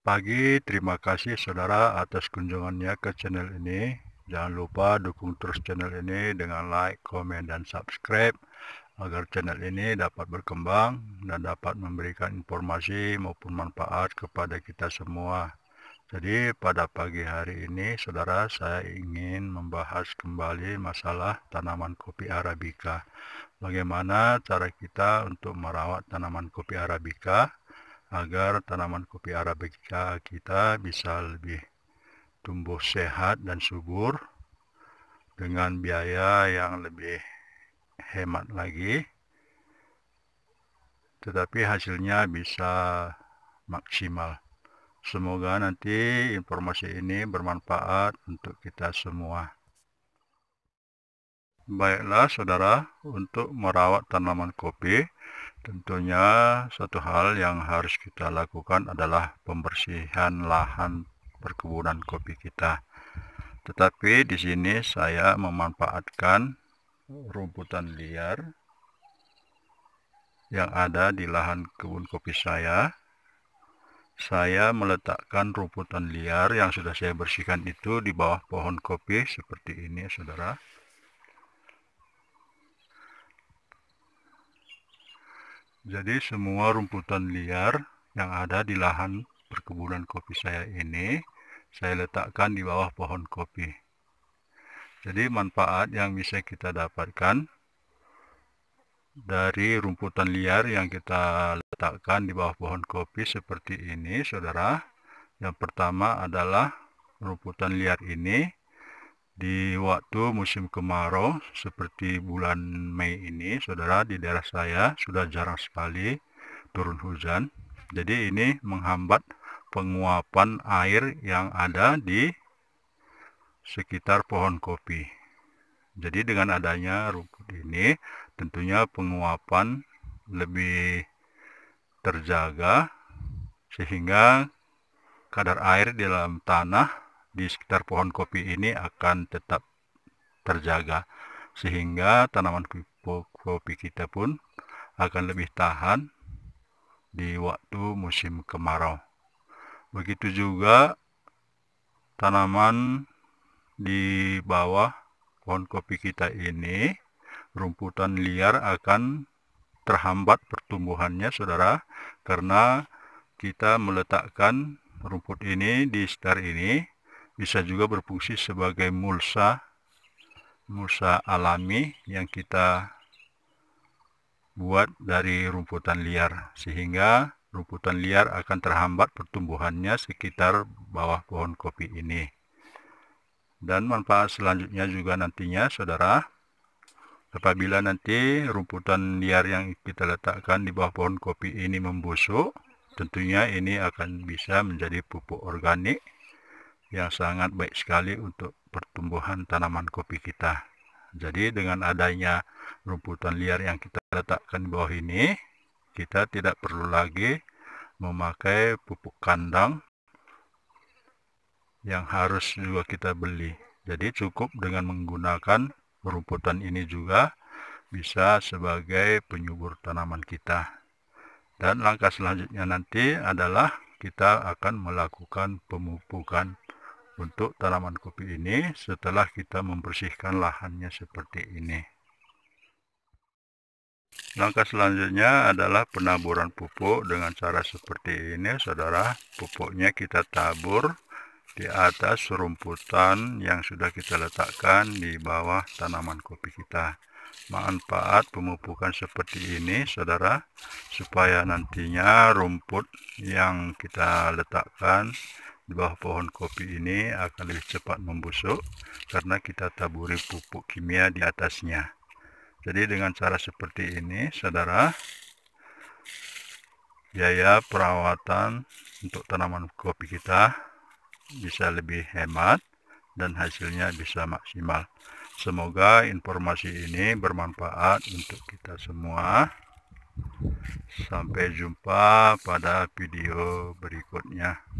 pagi, terima kasih saudara atas kunjungannya ke channel ini. Jangan lupa dukung terus channel ini dengan like, komen, dan subscribe agar channel ini dapat berkembang dan dapat memberikan informasi maupun manfaat kepada kita semua. Jadi pada pagi hari ini saudara saya ingin membahas kembali masalah tanaman kopi Arabica. Bagaimana cara kita untuk merawat tanaman kopi Arabica agar tanaman kopi arabica kita bisa lebih tumbuh sehat dan subur dengan biaya yang lebih hemat lagi tetapi hasilnya bisa maksimal semoga nanti informasi ini bermanfaat untuk kita semua baiklah saudara untuk merawat tanaman kopi Tentunya satu hal yang harus kita lakukan adalah pembersihan lahan perkebunan kopi kita. Tetapi di sini saya memanfaatkan rumputan liar yang ada di lahan kebun kopi saya. Saya meletakkan rumputan liar yang sudah saya bersihkan itu di bawah pohon kopi seperti ini, saudara. Jadi semua rumputan liar yang ada di lahan perkebunan kopi saya ini saya letakkan di bawah pohon kopi. Jadi manfaat yang bisa kita dapatkan dari rumputan liar yang kita letakkan di bawah pohon kopi seperti ini saudara. Yang pertama adalah rumputan liar ini di waktu musim kemarau seperti bulan Mei ini saudara di daerah saya sudah jarang sekali turun hujan jadi ini menghambat penguapan air yang ada di sekitar pohon kopi jadi dengan adanya rumput ini tentunya penguapan lebih terjaga sehingga kadar air di dalam tanah di sekitar pohon kopi ini akan tetap terjaga sehingga tanaman kopi kita pun akan lebih tahan di waktu musim kemarau begitu juga tanaman di bawah pohon kopi kita ini rumputan liar akan terhambat pertumbuhannya saudara karena kita meletakkan rumput ini di sekitar ini bisa juga berfungsi sebagai mulsa mulsa alami yang kita buat dari rumputan liar sehingga rumputan liar akan terhambat pertumbuhannya sekitar bawah pohon kopi ini dan manfaat selanjutnya juga nantinya saudara apabila nanti rumputan liar yang kita letakkan di bawah pohon kopi ini membusuk tentunya ini akan bisa menjadi pupuk organik yang sangat baik sekali untuk pertumbuhan tanaman kopi kita. Jadi dengan adanya rumputan liar yang kita letakkan di bawah ini, kita tidak perlu lagi memakai pupuk kandang yang harus juga kita beli. Jadi cukup dengan menggunakan rumputan ini juga bisa sebagai penyubur tanaman kita. Dan langkah selanjutnya nanti adalah kita akan melakukan pemupukan untuk tanaman kopi ini setelah kita membersihkan lahannya seperti ini Langkah selanjutnya adalah penaburan pupuk dengan cara seperti ini, saudara. Pupuknya kita tabur di atas rumputan yang sudah kita letakkan di bawah tanaman kopi kita. Manfaat pemupukan seperti ini, saudara, supaya nantinya rumput yang kita letakkan di bawah pohon kopi ini akan lebih cepat membusuk karena kita taburi pupuk kimia di atasnya. Jadi dengan cara seperti ini, saudara, biaya perawatan untuk tanaman kopi kita bisa lebih hemat dan hasilnya bisa maksimal. Semoga informasi ini bermanfaat untuk kita semua. Sampai jumpa pada video berikutnya.